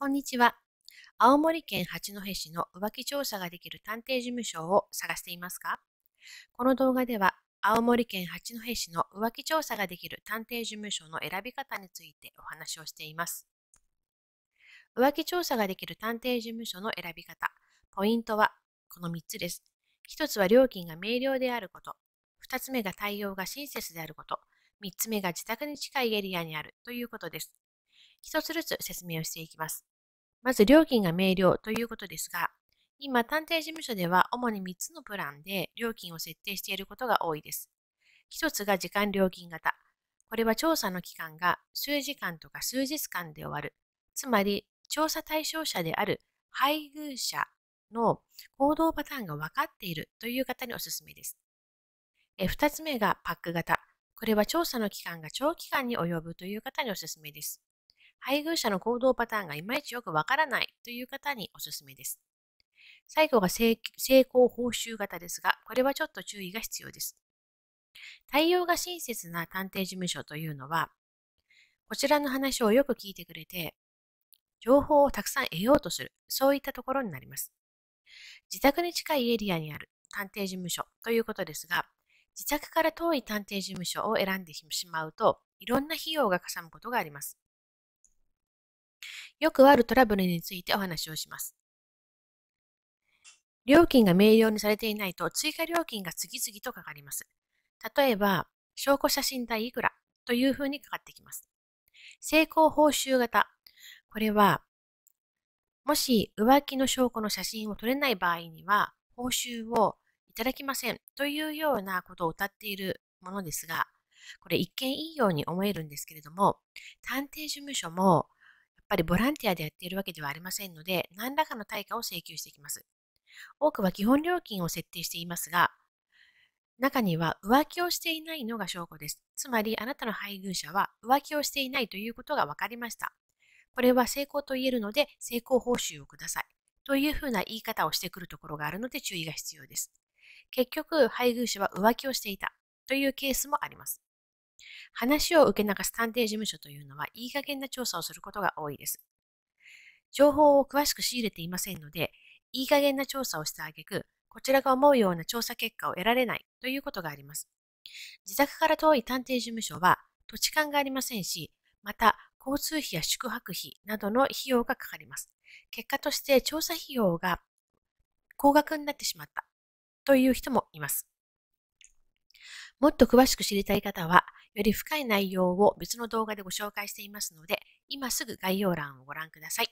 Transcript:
こんにちは。青森県八戸市の浮気調査ができる探偵事務所を探していますかこの動画では、青森県八戸市の浮気調査ができる探偵事務所の選び方についてお話をしています。浮気調査ができる探偵事務所の選び方、ポイントはこの3つです。1つは料金が明瞭であること、2つ目が対応が親切であること、3つ目が自宅に近いエリアにあるということです。一つずつ説明をしていきます。まず料金が明瞭ということですが、今、探偵事務所では主に3つのプランで料金を設定していることが多いです。1つが時間料金型。これは調査の期間が数時間とか数日間で終わる。つまり、調査対象者である配偶者の行動パターンが分かっているという方におすすめです。2つ目がパック型。これは調査の期間が長期間に及ぶという方におすすめです。配偶者の行動パターンがいまいちよくわからないという方におすすめです。最後が成功報酬型ですが、これはちょっと注意が必要です。対応が親切な探偵事務所というのは、こちらの話をよく聞いてくれて、情報をたくさん得ようとする、そういったところになります。自宅に近いエリアにある探偵事務所ということですが、自宅から遠い探偵事務所を選んでしまうと、いろんな費用がかさむことがあります。よくあるトラブルについてお話をします。料金が明瞭にされていないと追加料金が次々とかかります。例えば、証拠写真代いくらというふうにかかってきます。成功報酬型。これは、もし浮気の証拠の写真を撮れない場合には、報酬をいただきませんというようなことを謳っているものですが、これ一見いいように思えるんですけれども、探偵事務所もぱりボランティアでやっているわけではありませんので、何らかの対価を請求してきます。多くは基本料金を設定していますが、中には浮気をしていないのが証拠です。つまり、あなたの配偶者は浮気をしていないということが分かりました。これは成功と言えるので、成功報酬をください。というふうな言い方をしてくるところがあるので注意が必要です。結局、配偶者は浮気をしていたというケースもあります。話を受け流す探偵事務所というのはいい加減な調査をすることが多いです。情報を詳しく仕入れていませんので、いい加減な調査をしたげく、こちらが思うような調査結果を得られないということがあります。自宅から遠い探偵事務所は土地勘がありませんし、また交通費や宿泊費などの費用がかかります。結果として調査費用が高額になってしまったという人もいます。もっと詳しく知りたい方は、より深い内容を別の動画でご紹介していますので、今すぐ概要欄をご覧ください。